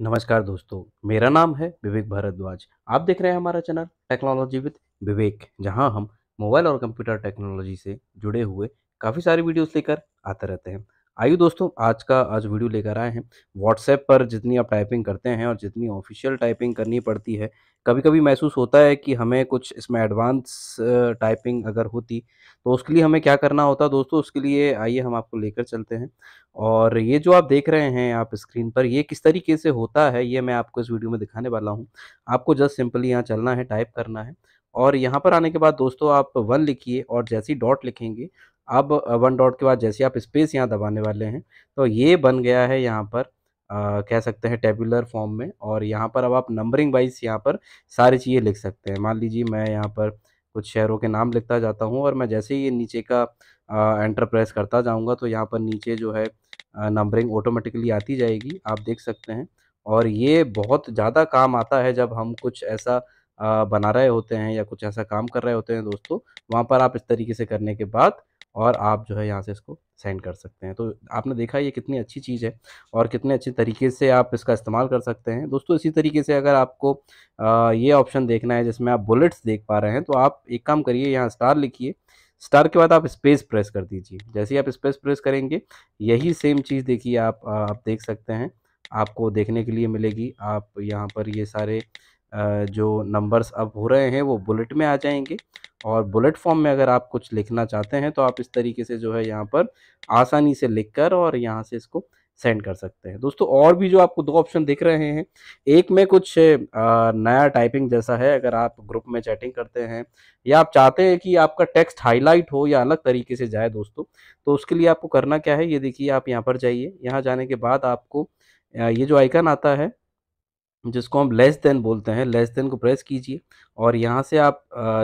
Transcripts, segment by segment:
नमस्कार दोस्तों मेरा नाम है विवेक भारद्वाज आप देख रहे हैं हमारा चैनल टेक्नोलॉजी विद विवेक जहां हम मोबाइल और कंप्यूटर टेक्नोलॉजी से जुड़े हुए काफ़ी सारी वीडियोस लेकर आते रहते हैं आइए दोस्तों आज का आज वीडियो लेकर आए हैं व्हाट्सएप पर जितनी आप टाइपिंग करते हैं और जितनी ऑफिशियल टाइपिंग करनी पड़ती है कभी कभी महसूस होता है कि हमें कुछ इसमें एडवांस टाइपिंग अगर होती तो उसके लिए हमें क्या करना होता दोस्तों उसके लिए आइए हम आपको लेकर चलते हैं और ये जो आप देख रहे हैं आप स्क्रीन पर ये किस तरीके से होता है ये मैं आपको इस वीडियो में दिखाने वाला हूँ आपको जस्ट सिंपली यहाँ चलना है टाइप करना है और यहाँ पर आने के बाद दोस्तों आप वन लिखिए और जैसी डॉट लिखेंगे अब वन डॉट के बाद जैसे आप स्पेस यहाँ दबाने वाले हैं तो ये बन गया है यहाँ पर आ, कह सकते हैं टेबुलर फॉर्म में और यहाँ पर अब आप नंबरिंग वाइज यहाँ पर सारी चीज़ें लिख सकते हैं मान लीजिए मैं यहाँ पर कुछ शहरों के नाम लिखता जाता हूँ और मैं जैसे ही नीचे का एंटर प्रेस करता जाऊँगा तो यहाँ पर नीचे जो है नंबरिंग ऑटोमेटिकली आती जाएगी आप देख सकते हैं और ये बहुत ज़्यादा काम आता है जब हम कुछ ऐसा बना रहे होते हैं या कुछ ऐसा काम कर रहे होते हैं दोस्तों वहाँ पर आप इस तरीके से करने के बाद और आप जो है यहाँ से इसको सेंड कर सकते हैं तो आपने देखा ये कितनी अच्छी चीज़ है और कितने अच्छे तरीके से आप इसका इस्तेमाल कर सकते हैं दोस्तों इसी तरीके से अगर आपको ये ऑप्शन देखना है जिसमें आप बुलेट्स देख पा रहे हैं तो आप एक काम करिए यहाँ स्टार लिखिए स्टार के बाद आप स्पेस प्रेस कर दीजिए जैसे ही आप स्पेस प्रेस करेंगे यही सेम चीज़ देखिए आप आप देख सकते हैं आपको देखने के लिए मिलेगी आप यहाँ पर ये सारे जो नंबर्स अब हो रहे हैं वो बुलेट में आ जाएंगे और बुलेट फॉर्म में अगर आप कुछ लिखना चाहते हैं तो आप इस तरीके से जो है यहाँ पर आसानी से लिख कर और यहाँ से इसको सेंड कर सकते हैं दोस्तों और भी जो आपको दो ऑप्शन दिख रहे हैं एक में कुछ नया टाइपिंग जैसा है अगर आप ग्रुप में चैटिंग करते हैं या आप चाहते हैं कि आपका टेक्स्ट हाईलाइट हो या अलग तरीके से जाए दोस्तों तो उसके लिए आपको करना क्या है ये देखिए आप यहाँ पर जाइए यहाँ जाने के बाद आपको ये जो आइकन आता है जिसको हम लेस देन बोलते हैं लेस देन को प्रेस कीजिए और यहाँ से आप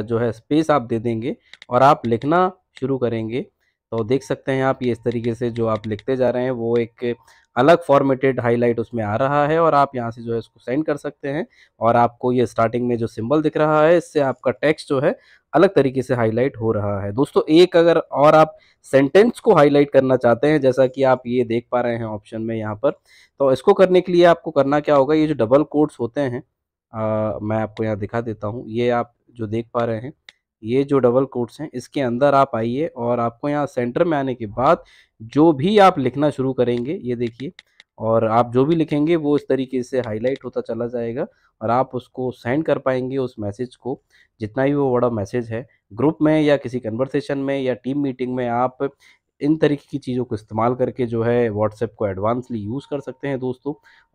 जो है स्पेस आप दे देंगे और आप लिखना शुरू करेंगे तो देख सकते हैं आप ये इस तरीके से जो आप लिखते जा रहे हैं वो एक अलग फॉर्मेटेड हाईलाइट उसमें आ रहा है और आप यहाँ से जो है इसको सेंड कर सकते हैं और आपको ये स्टार्टिंग में जो सिंबल दिख रहा है इससे आपका टेक्स्ट जो है अलग तरीके से हाईलाइट हो रहा है दोस्तों एक अगर और आप सेंटेंस को हाईलाइट करना चाहते हैं जैसा कि आप ये देख पा रहे हैं ऑप्शन में यहाँ पर तो इसको करने के लिए आपको करना क्या होगा ये जो डबल कोड्स होते हैं आ, मैं आपको यहाँ दिखा देता हूँ ये आप जो देख पा रहे हैं ये जो डबल कोट्स हैं इसके अंदर आप आइए और आपको यहाँ सेंटर में आने के बाद जो भी आप लिखना शुरू करेंगे ये देखिए और आप जो भी लिखेंगे वो इस तरीके से हाईलाइट होता चला जाएगा और आप उसको सेंड कर पाएंगे उस मैसेज को जितना भी वो बड़ा मैसेज है ग्रुप में या किसी कन्वर्सेशन में या टीम मीटिंग में आप इन तरीके की चीज़ों को इस्तेमाल करके जो है व्हाट्सएप को एडवांसली यूज़ कर सकते हैं दोस्तों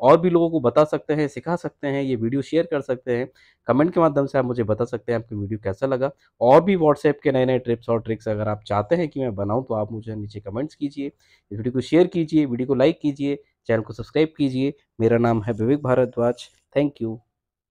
और भी लोगों को बता सकते हैं सिखा सकते हैं ये वीडियो शेयर कर सकते हैं कमेंट के माध्यम से आप मुझे बता सकते हैं आपकी वीडियो कैसा लगा और भी व्हाट्सएप के नए नए ट्रिप्स और ट्रिक्स अगर आप चाहते हैं कि मैं बनाऊँ तो आप मुझे नीचे कमेंट्स कीजिए इस वीडियो को शेयर कीजिए वीडियो को लाइक कीजिए चैनल को सब्सक्राइब कीजिए मेरा नाम है विवेक भारद्वाज थैंक यू